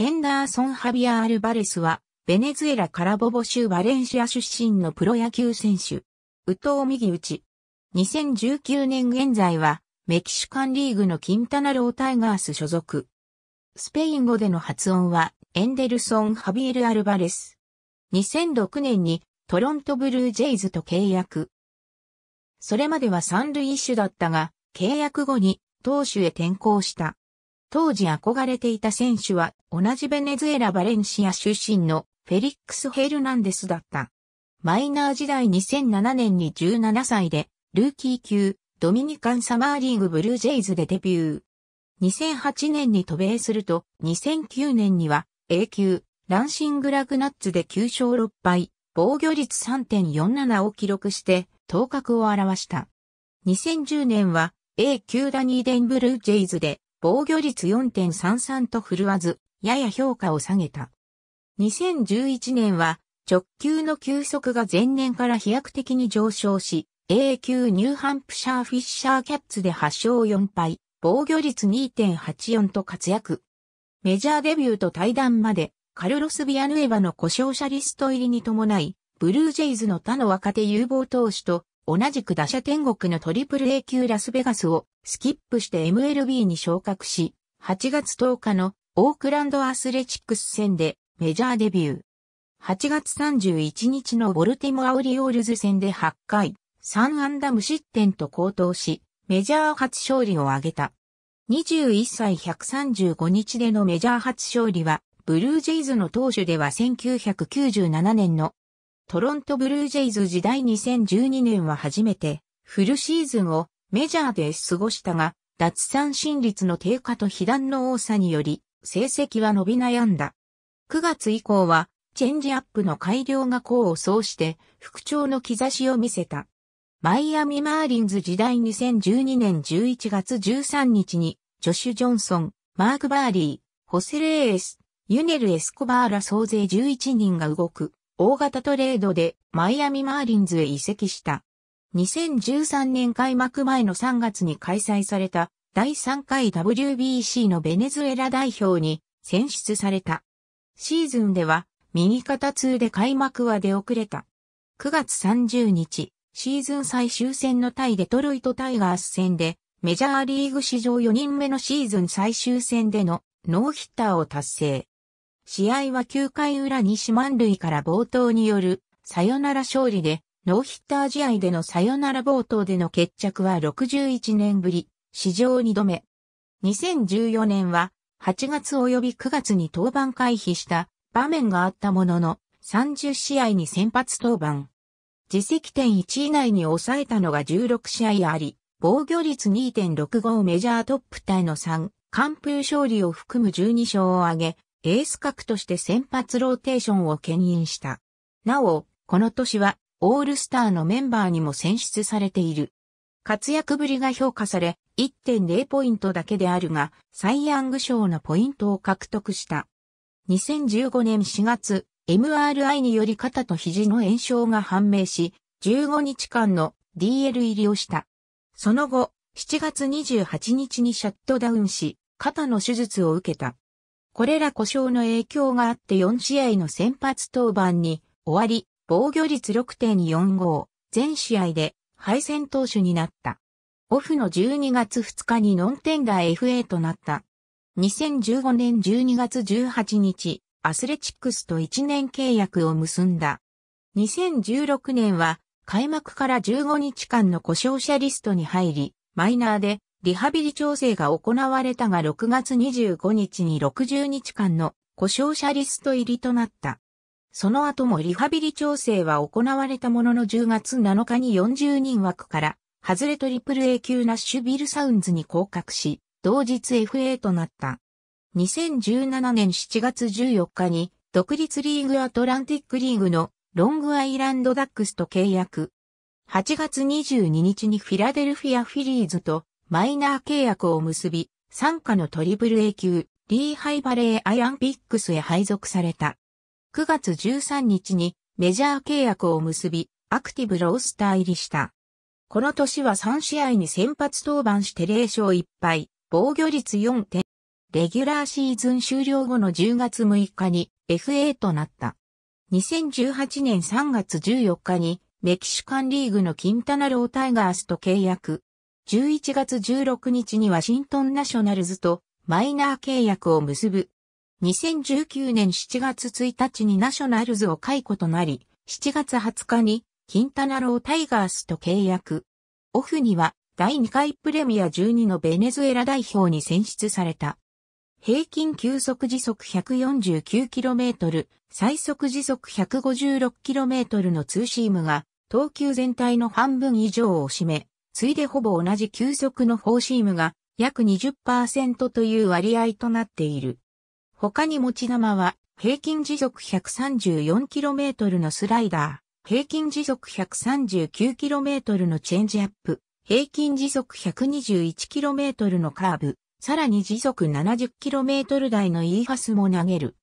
ヘンダーソン・ハビアアル・バレスは、ベネズエラカラボボ州バレンシア出身のプロ野球選手。宇藤右打ち。2019年現在は、メキシカンリーグのキンタナロータイガース所属。スペイン語での発音は、エンデルソン・ハビエル・アルバレス。2006年にトロントブルージェイズと契約。それまでは三塁一手だったが、契約後に投手へ転向した。当時憧れていた選手は同じベネズエラ・バレンシア出身のフェリックス・ヘルナンデスだった。マイナー時代2007年に17歳でルーキー級ドミニカンサマーリーグブルージェイズでデビュー。2008年に渡米すると2009年には A 級ランシングラグナッツで9勝6敗、防御率3.47を記録して頭角を表した。2010年は A 級ダニーデンブルージェイズで防御率4.33と振るわず、やや評価を下げた。2011年は直球の球速が前年から飛躍的に上昇し、A 級ニューハンプシャーフィッシャーキャッツで8勝4敗、防御率2.84と活躍。メジャーデビューと対談まで、カルロス・ビアヌエバの故障者リスト入りに伴い、ブルージェイズの他の若手有望投手と同じく打者天国のトリプル A 級ラスベガスをスキップして MLB に昇格し、8月10日のオークランドアスレチックス戦でメジャーデビュー。8月31日のボルティモアオリオールズ戦で8回、3安打無失点と高騰し、メジャー初勝利を挙げた。21歳135日でのメジャー初勝利は、ブルージェイズの投手では1997年のトロントブルージェイズ時代2012年は初めて、フルシーズンをメジャーで過ごしたが、脱三振率の低下と被弾の多さにより、成績は伸び悩んだ。9月以降は、チェンジアップの改良が功を奏して、復調の兆しを見せた。マイアミ・マーリンズ時代2012年11月13日に、ジョシュ・ジョンソン、マーク・バーリー、ホセレース、ユネル・エスコバーら総勢11人が動く。大型トレードでマイアミマーリンズへ移籍した。2013年開幕前の3月に開催された第3回 WBC のベネズエラ代表に選出された。シーズンでは右肩痛で開幕は出遅れた。9月30日、シーズン最終戦の対デトロイトタイガース戦でメジャーリーグ史上4人目のシーズン最終戦でのノーヒッターを達成。試合は9回裏西万塁から冒頭によるサヨナラ勝利で、ノーヒッター試合でのサヨナラ冒頭での決着は61年ぶり、史上2度目。2014年は8月及び9月に登板回避した場面があったものの、30試合に先発登板。自責点1以内に抑えたのが16試合あり、防御率2.65メジャートップタイの3、完封勝利を含む12勝を挙げ、エース格として先発ローテーションを牽引した。なお、この年はオールスターのメンバーにも選出されている。活躍ぶりが評価され、1.0ポイントだけであるが、サイ・ヤング賞のポイントを獲得した。2015年4月、MRI により肩と肘の炎症が判明し、15日間の DL 入りをした。その後、7月28日にシャットダウンし、肩の手術を受けた。これら故障の影響があって4試合の先発登板に終わり、防御率6.45、全試合で敗戦投手になった。オフの12月2日にノンテンダー FA となった。2015年12月18日、アスレチックスと1年契約を結んだ。2016年は開幕から15日間の故障者リストに入り、マイナーでリハビリ調整が行われたが6月25日に60日間の故障者リスト入りとなった。その後もリハビリ調整は行われたものの10月7日に40人枠から外れトリプル A 級ナッシュビルサウンズに降格し、同日 FA となった。2017年7月14日に独立リーグアトランティックリーグのロングアイランドダックスと契約。8月22日にフィラデルフィアフィリーズとマイナー契約を結び、参加のトリプル A 級、リーハイバレーアイアンピックスへ配属された。9月13日にメジャー契約を結び、アクティブロースター入りした。この年は3試合に先発登板して0勝1敗、防御率4点。レギュラーシーズン終了後の10月6日に FA となった。2018年3月14日にメキシカンリーグのキンタナロータイガースと契約。11月16日にワシントンナショナルズとマイナー契約を結ぶ。2019年7月1日にナショナルズを解雇となり、7月20日にキンタナロータイガースと契約。オフには第2回プレミア12のベネズエラ代表に選出された。平均球速時速 149km、最速時速 156km のツーシームが、投球全体の半分以上を占め、ついでほぼ同じ球速のフォーシームが約20%という割合となっている。他に持ち玉は平均時速 134km のスライダー、平均時速 139km のチェンジアップ、平均時速 121km のカーブ、さらに時速 70km 台の E ファスも投げる。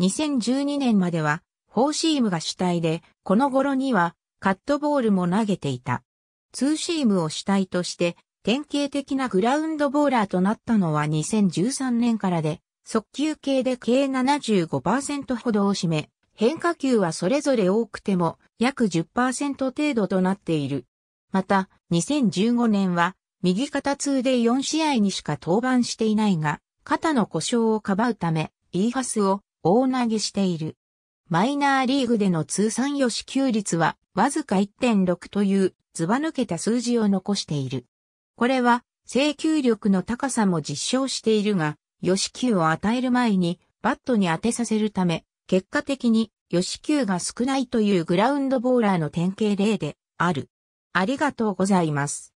2012年まではフォーシームが主体で、この頃にはカットボールも投げていた。ツーシームを主体として、典型的なグラウンドボーラーとなったのは2013年からで、速球系で計75%ほどを占め、変化球はそれぞれ多くても約10%程度となっている。また、2015年は右肩痛で4試合にしか登板していないが、肩の故障をかばうため、イーハスを大投げしている。マイナーリーグでの通算予支給率はわずか1.6というずば抜けた数字を残している。これは、請求力の高さも実証しているが、予死球を与える前に、バットに当てさせるため、結果的に予死球が少ないというグラウンドボーラーの典型例である。ありがとうございます。